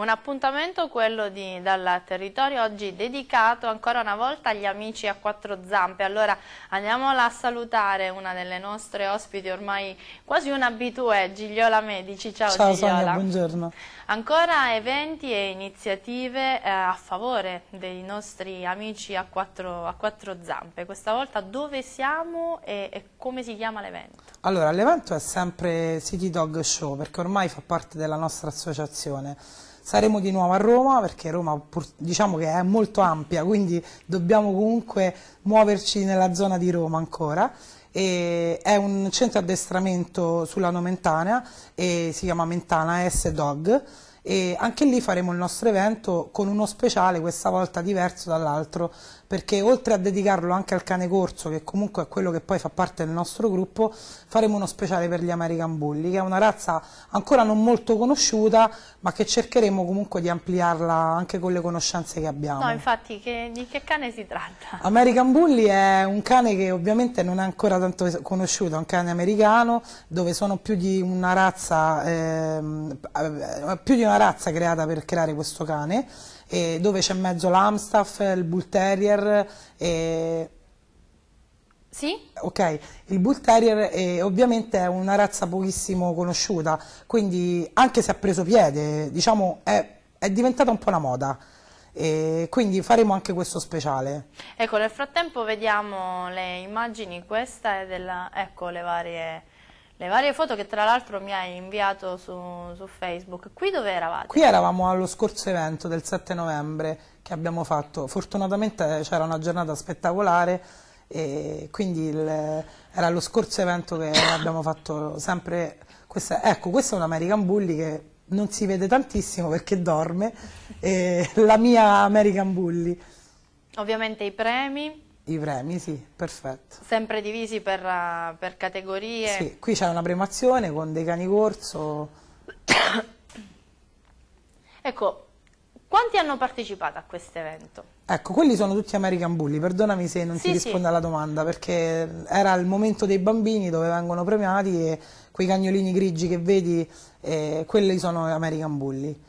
Un appuntamento, quello di Dal Territorio, oggi dedicato ancora una volta agli amici a quattro zampe. Allora andiamola a salutare una delle nostre ospiti, ormai quasi un abitué, Gigliola Medici. Ciao, Ciao Gigliola. Sonia, buongiorno. Ancora eventi e iniziative eh, a favore dei nostri amici a quattro, a quattro, zampe. Questa volta dove siamo e, e come si chiama l'evento? Allora, l'evento è sempre City Dog Show, perché ormai fa parte della nostra associazione saremo di nuovo a Roma perché Roma diciamo che è molto ampia, quindi dobbiamo comunque muoverci nella zona di Roma ancora. E è un centro addestramento sulla Nomentana, e si chiama Mentana S-Dog e anche lì faremo il nostro evento con uno speciale questa volta diverso dall'altro perché oltre a dedicarlo anche al cane corso, che comunque è quello che poi fa parte del nostro gruppo, faremo uno speciale per gli American Bulli, che è una razza ancora non molto conosciuta, ma che cercheremo comunque di ampliarla anche con le conoscenze che abbiamo. No, infatti, che, di che cane si tratta? American Bully è un cane che ovviamente non è ancora tanto conosciuto, è un cane americano, dove sono più di una razza, ehm, eh, più di una razza creata per creare questo cane, eh, dove c'è in mezzo l'Amstaff, il Bull Terrier. Eh... Sì? Ok, il Bull Terrier è, ovviamente è una razza pochissimo conosciuta, quindi anche se ha preso piede, diciamo, è, è diventata un po' una moda. E quindi faremo anche questo speciale. Ecco, nel frattempo vediamo le immagini, questa è della, ecco le varie le varie foto che tra l'altro mi hai inviato su, su, Facebook. Qui dove eravate? Qui eravamo allo scorso evento del 7 novembre che abbiamo fatto. Fortunatamente eh, c'era una giornata spettacolare e quindi il, era lo scorso evento che abbiamo fatto sempre. Questa, ecco, questa è una American Bully che non si vede tantissimo perché dorme, la mia American Bully. Ovviamente i premi. I premi, sì, perfetto. Sempre divisi per, eh, per categorie? Sì, qui c'è una premazione con dei cani corso. ecco, quanti hanno partecipato a questo evento? Ecco, quelli sono tutti American Bully, perdonami se non sì, ti rispondo sì. alla domanda, perché era il momento dei bambini dove vengono premiati e quei cagnolini grigi che vedi, eh, quelli sono American Bully.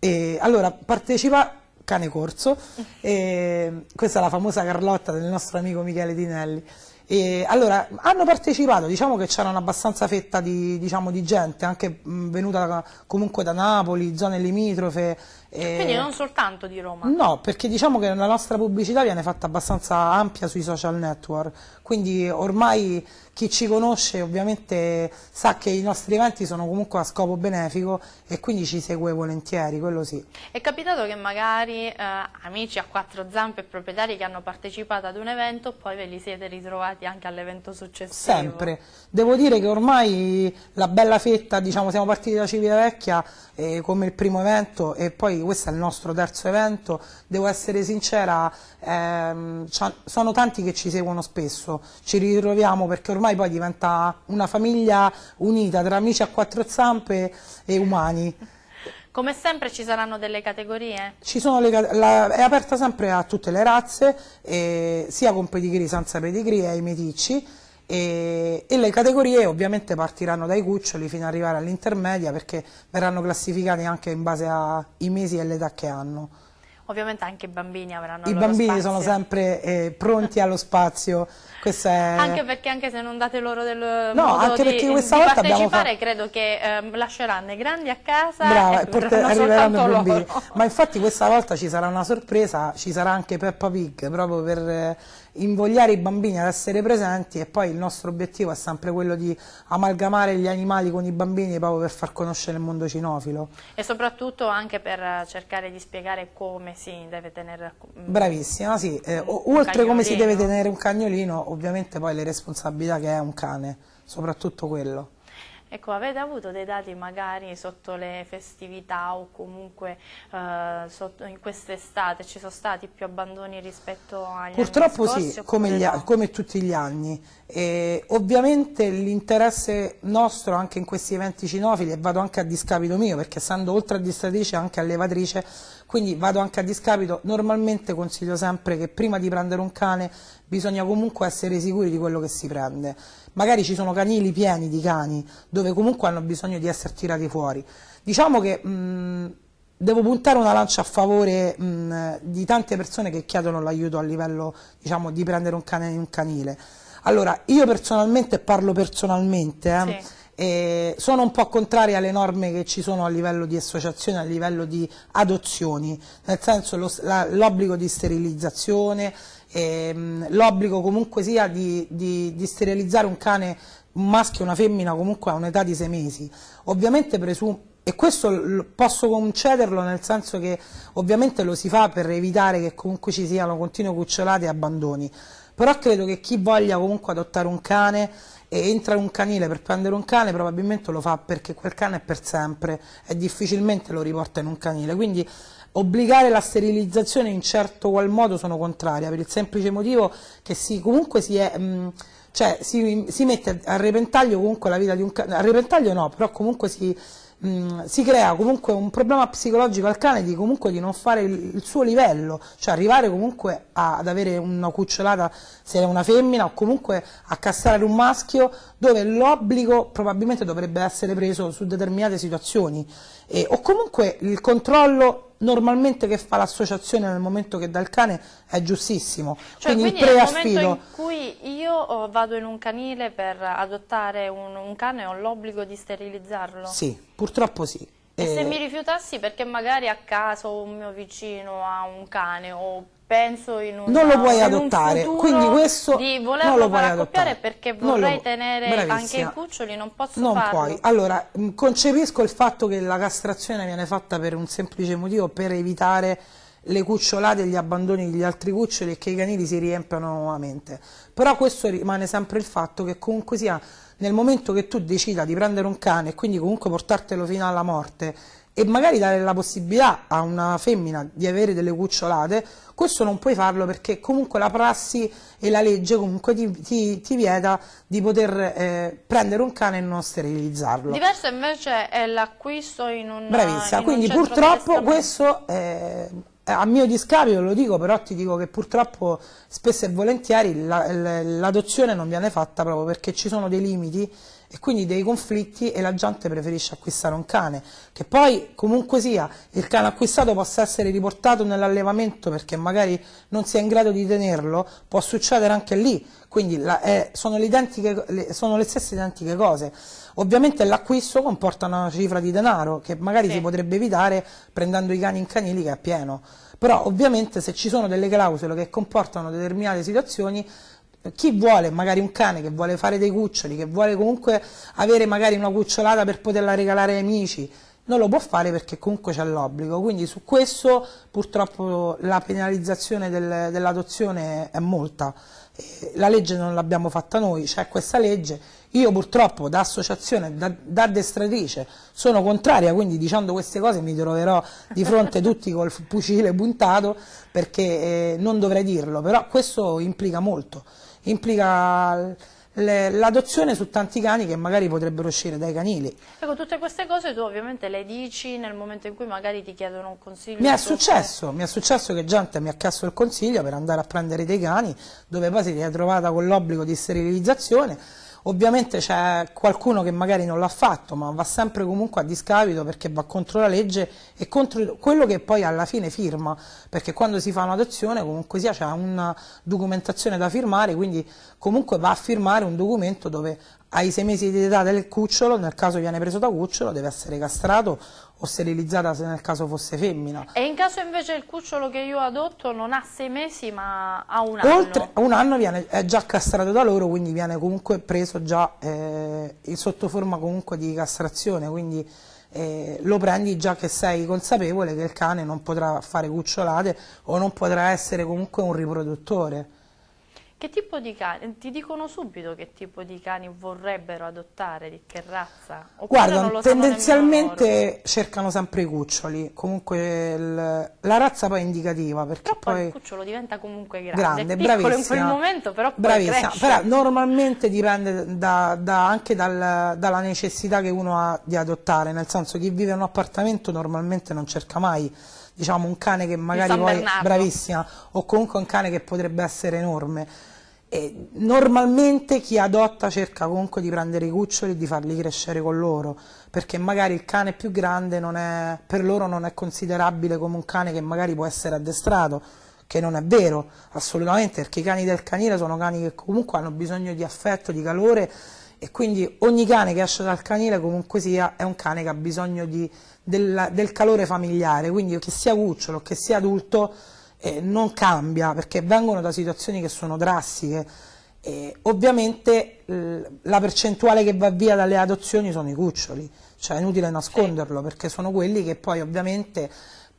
E, allora, partecipa cane corso, e questa è la famosa Carlotta del nostro amico Michele Dinelli. E allora, hanno partecipato, diciamo che c'era abbastanza fetta di, diciamo, di, gente, anche mh, venuta da, comunque da Napoli, zone limitrofe, eh, Quindi non soltanto di Roma? No, perché diciamo che la nostra pubblicità viene fatta abbastanza ampia sui social network, quindi ormai chi ci conosce ovviamente sa che i nostri eventi sono comunque a scopo benefico e quindi ci segue volentieri, quello sì. È capitato che magari eh, amici a quattro zampe e proprietari che hanno partecipato ad un evento poi ve li siete ritrovati anche all'evento successivo? Sempre, devo dire che ormai la bella fetta, diciamo siamo partiti da Civitavecchia eh, come il primo evento e poi poi questo è il nostro terzo evento, devo essere sincera, ehm, sono tanti che ci seguono spesso, ci ritroviamo perché ormai poi diventa una famiglia unita tra amici a quattro zampe e umani. Come sempre ci saranno delle categorie? Le, la, è aperta sempre a tutte le razze, eh, sia con pedigree senza pedigree e ai meticci, e, e, le categorie ovviamente partiranno dai cuccioli fino ad arrivare all'intermedia perché verranno classificati anche in base ai mesi e all'età che hanno. Ovviamente anche i bambini avranno I bambini spazio. sono sempre eh, pronti allo spazio. È... Anche perché anche se non date loro del no, anche perché di, questa di volta partecipare, credo che eh, lasceranno i grandi a casa Brava, e porter- arriveranno i bambini. Ma infatti questa volta ci sarà una sorpresa, ci sarà anche Peppa Pig, proprio per... Eh, invogliare i bambini ad essere presenti e poi il nostro obiettivo è sempre quello di amalgamare gli animali con i bambini proprio per far conoscere il mondo cinofilo. E soprattutto anche per cercare di spiegare come si deve tenere mm, Bravissima, sì, eh, oltre cagnolino. come si deve tenere un cagnolino ovviamente poi le responsabilità che è un cane, soprattutto quello. Ecco, avete avuto dei dati magari sotto le festività o comunque eh, sotto, in quest'estate ci sono stati più abbandoni rispetto agli Purtroppo anni scorsi? Purtroppo sì, come, no? come, tutti gli anni. E ovviamente l'interesse nostro anche in questi eventi cinofili, e vado anche a discapito mio perché essendo oltre a distratrice anche allevatrice, quindi vado anche a discapito, normalmente consiglio sempre che prima di prendere un cane bisogna comunque essere sicuri di quello che si prende, magari ci sono canili pieni di cani dove comunque hanno bisogno di essere tirati fuori, diciamo che mh, mm, devo puntare una lancia a favore mh, mm, di tante persone che chiedono l'aiuto a livello diciamo, di prendere un cane in un canile, allora io personalmente parlo personalmente, eh, sì eh, sono un po' contraria alle norme che ci sono a livello di associazione, a livello di adozioni, nel senso l'obbligo di sterilizzazione, ehm, l'obbligo comunque sia di, di, di sterilizzare un cane, un maschio e una femmina comunque a un'età di sei mesi. Ovviamente presumo e questo posso concederlo nel senso che ovviamente lo si fa per evitare che comunque ci siano continue cucciolate e abbandoni però credo che chi voglia comunque adottare un cane e entra un canile per prendere un cane probabilmente lo fa perché quel cane è per sempre e difficilmente lo riporta in un canile quindi obbligare la sterilizzazione in certo qual modo sono contraria per il semplice motivo che si, comunque si, è, mh, mm, cioè si, si mette a repentaglio comunque la vita di un cane a repentaglio no però comunque si si crea comunque un problema psicologico al cane di, di non fare il, il, suo livello, cioè arrivare comunque a, ad avere una cucciolata se è una femmina o comunque a castrare un maschio dove l'obbligo probabilmente dovrebbe essere preso su determinate situazioni e, o comunque il controllo normalmente che fa l'associazione nel momento che dà il cane è giustissimo. Cioè, quindi, quindi il preaffilo... momento in cui io oh, vado in un canile per adottare un, un cane ho l'obbligo di sterilizzarlo? Sì, purtroppo sì. E, e se eh, mi rifiutassi perché magari a caso un mio vicino ha un cane o penso in un non lo puoi adottare quindi questo di non lo puoi adottare perché vorrei lo, tenere bravissima. anche i cuccioli non posso non farlo. puoi allora mm, concepisco il fatto che la castrazione viene fatta per un semplice motivo per evitare le cucciolate e gli abbandoni degli altri cuccioli e che i canili si riempiano nuovamente però questo rimane sempre il fatto che comunque sia nel momento che tu decida di prendere un cane e quindi comunque portartelo fino alla morte e magari dare la possibilità a una femmina di avere delle cucciolate, questo non puoi farlo perché comunque la prassi e la legge comunque ti, ti, ti vieta di poter eh, prendere un cane e non sterilizzarlo. Diverso invece è l'acquisto in un Bravissima, in quindi un purtroppo questo è, eh, a mio discapito lo dico, però ti dico che purtroppo spesso e volentieri l'adozione non viene fatta proprio perché ci sono dei limiti e quindi dei conflitti e la gente preferisce acquistare un cane, che poi comunque sia il cane acquistato possa essere riportato nell'allevamento perché magari non si è in grado di tenerlo, può succedere anche lì, quindi la, eh, sono, le, sono, le stesse identiche cose. Ovviamente l'acquisto comporta una cifra di denaro che magari sì. si potrebbe evitare prendendo i cani in canili che è pieno, però ovviamente se ci sono delle clausole che comportano determinate situazioni chi vuole magari un cane che vuole fare dei cuccioli, che vuole comunque avere magari una cucciolata per poterla regalare ai amici, non lo può fare perché comunque c'è l'obbligo, quindi su questo purtroppo la penalizzazione del, dell'adozione è molta, la legge non l'abbiamo fatta noi, c'è questa legge, io purtroppo da associazione, da, da addestratrice sono contraria, quindi dicendo queste cose mi troverò di fronte tutti col fucile puntato perché eh, non dovrei dirlo, però questo implica molto implica l'adozione su tanti cani che magari potrebbero uscire dai canili. Ecco, tutte queste cose tu ovviamente le dici nel momento in cui magari ti chiedono un consiglio. Mi è successo, te. mi è successo che gente mi ha chiesto il consiglio per andare a prendere dei cani dove poi si è trovata con l'obbligo di sterilizzazione Ovviamente c'è qualcuno che magari non l'ha fatto, ma va sempre comunque a discapito perché va contro la legge e contro quello che poi alla fine firma, perché quando si fa un'adozione comunque sia c'è una documentazione da firmare, quindi comunque va a firmare un documento dove ai sei mesi di età del cucciolo, nel caso viene preso da cucciolo, deve essere castrato o sterilizzata se nel caso fosse femmina. E in caso invece il cucciolo che io adotto non ha sei mesi ma ha un anno? Oltre a un anno viene, è già castrato da loro, quindi viene comunque preso già eh, sotto forma comunque di castrazione, quindi eh, lo prendi già che sei consapevole che il cane non potrà fare cucciolate o non potrà essere comunque un riproduttore. Che tipo di cani? Ti dicono subito che tipo di cani vorrebbero adottare, di che razza? Guarda, tendenzialmente cercano sempre i cuccioli, comunque il, la razza poi è indicativa perché però poi il cucciolo diventa comunque grande, grande piccolo in quel momento però poi bravissima. Però normalmente dipende da, da, anche dal, dalla necessità che uno ha di adottare, nel senso chi vive in un appartamento normalmente non cerca mai diciamo un cane che magari poi, bravissima, o comunque un cane che potrebbe essere enorme e normalmente chi adotta cerca comunque di prendere i cuccioli e di farli crescere con loro, perché magari il cane più grande è, per loro non è considerabile come un cane che magari può essere addestrato, che non è vero assolutamente, perché i cani del canile sono cani che comunque hanno bisogno di affetto, di calore e quindi ogni cane che esce dal canile comunque sia è un cane che ha bisogno di, del, del calore familiare, quindi che sia cucciolo, che sia adulto, eh, non cambia perché vengono da situazioni che sono drastiche e ovviamente la percentuale che va via dalle adozioni sono i cuccioli, cioè è inutile nasconderlo sì. perché sono quelli che poi ovviamente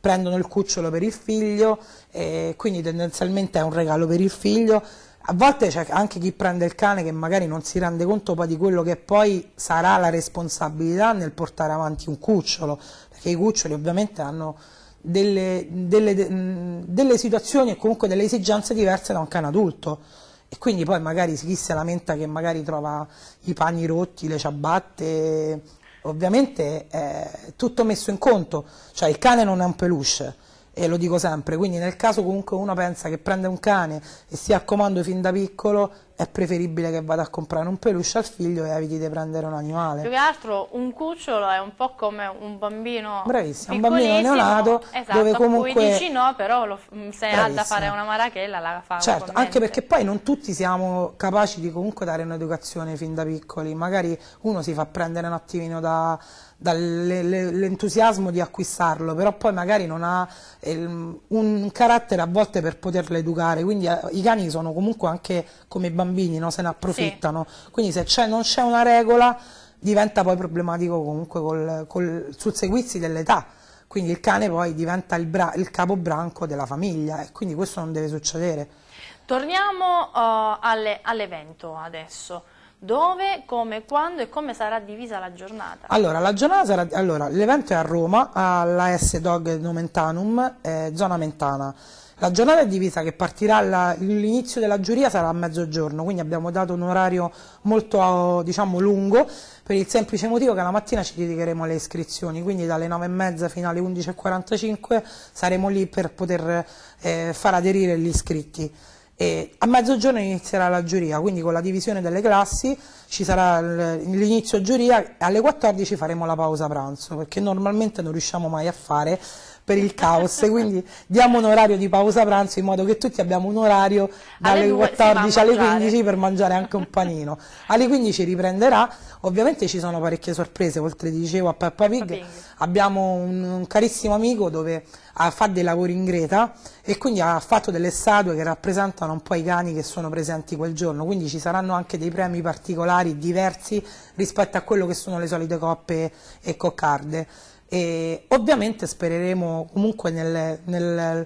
prendono il cucciolo per il figlio e quindi tendenzialmente è un regalo per il figlio a volte c'è anche chi prende il cane che magari non si rende conto poi di quello che poi sarà la responsabilità nel portare avanti un cucciolo, perché i cuccioli ovviamente hanno delle, delle, mm, delle situazioni e comunque delle esigenze diverse da un cane adulto e quindi poi magari chi si lamenta che magari trova i panni rotti, le ciabatte, ovviamente è tutto messo in conto, cioè il cane non è un peluche e lo dico sempre, quindi nel caso comunque uno pensa che prende un cane e sia a comando fin da piccolo è preferibile che vada a comprare un peluche al figlio e eviti di prendere un animale. Più che altro un cucciolo è un po' come un bambino Bravissimo, un bambino neonato esatto, dove comunque... dici no, però lo, mm, se ha da fare una marachella la fa. Certo, anche perché poi non tutti siamo capaci di comunque dare un'educazione fin da piccoli, magari uno si fa prendere un attimino da dall'entusiasmo di acquistarlo, però poi magari non ha ehm, un carattere a volte per poterlo educare, quindi eh, i cani sono comunque anche come bambini bambini, no? se ne approfittano. Sì. Quindi se non c'è una regola diventa poi problematico comunque col, col susseguirsi dell'età. Quindi il cane poi diventa il, bra, il capobranco della famiglia e quindi questo non deve succedere. Torniamo uh, all'evento adesso dove, come, quando e come sarà divisa la giornata? Allora, la giornata sarà, allora, l'evento è a Roma, alla S Dog Nomentanum, eh, zona Mentana. La giornata è divisa che partirà, l'inizio della giuria sarà a mezzogiorno, quindi abbiamo dato un orario molto diciamo, lungo per il semplice motivo che la mattina ci dedicheremo alle iscrizioni, quindi dalle 9.30 fino alle 11.45 saremo lì per poter eh, far aderire gli iscritti. E a mezzogiorno inizierà la giuria, quindi con la divisione delle classi ci sarà l'inizio giuria, alle 14 faremo la pausa pranzo, perché normalmente non riusciamo mai a fare per il caos, quindi diamo un orario di pausa pranzo in modo che tutti abbiamo un orario dalle alle 14 alle 15 per mangiare anche un panino. Alle 15 riprenderà, ovviamente ci sono parecchie sorprese, oltre dicevo a Peppa Pig, abbiamo un, un carissimo amico dove ha, fa dei lavori in Greta e quindi ha fatto delle statue che rappresentano un po' i cani che sono presenti quel giorno, quindi ci saranno anche dei premi particolari diversi rispetto a quello che sono le solite coppe e coccarde. E ovviamente spereremo comunque nel, nel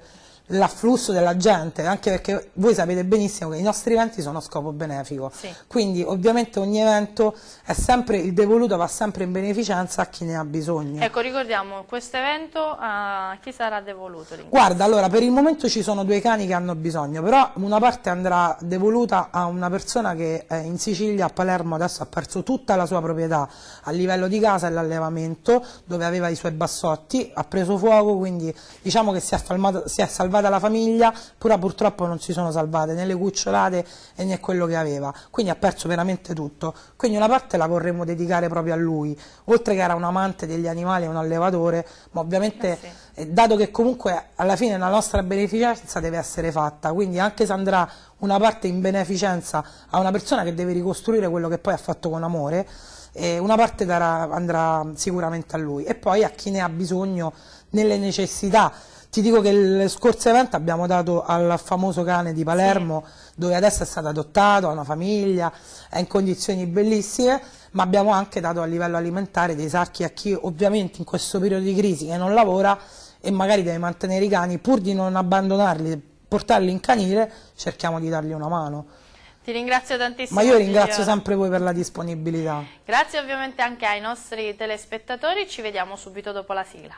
l'afflusso della gente, anche perché voi sapete benissimo che i nostri eventi sono a scopo benefico, sì. quindi ovviamente ogni evento è sempre, il devoluto va sempre in beneficenza a chi ne ha bisogno. Ecco, ricordiamo, questo evento a uh, eh, chi sarà devoluto? Guarda, allora per il momento ci sono due cani che hanno bisogno, però una parte andrà devoluta a una persona che eh, in Sicilia, a Palermo, adesso ha perso tutta la sua proprietà a livello di casa e l'allevamento, dove aveva i suoi bassotti, ha preso fuoco, quindi diciamo che si è, salvato salvata la famiglia, però purtroppo non si sono salvate né le cucciolate né quello che aveva, quindi ha perso veramente tutto, quindi una parte la vorremmo dedicare proprio a lui, oltre che era un amante degli animali, un allevatore, ma ovviamente eh sì. Eh, dato che comunque alla fine la nostra beneficenza deve essere fatta, quindi anche se andrà una parte in beneficenza a una persona che deve ricostruire quello che poi ha fatto con amore, eh, una parte darà, andrà sicuramente a lui e poi a chi ne ha bisogno nelle necessità. Ti dico che il scorso evento abbiamo dato al famoso cane di Palermo, sì. dove adesso è stato adottato, ha una famiglia, è in condizioni bellissime, ma abbiamo anche dato a livello alimentare dei sacchi a chi ovviamente in questo periodo di crisi che non lavora e magari deve mantenere i cani, pur di non abbandonarli, portarli in canile, cerchiamo di dargli una mano. Ti ringrazio tantissimo. Ma io ringrazio Giglio. sempre voi per la disponibilità. Grazie ovviamente anche ai nostri telespettatori, ci vediamo subito dopo la sigla.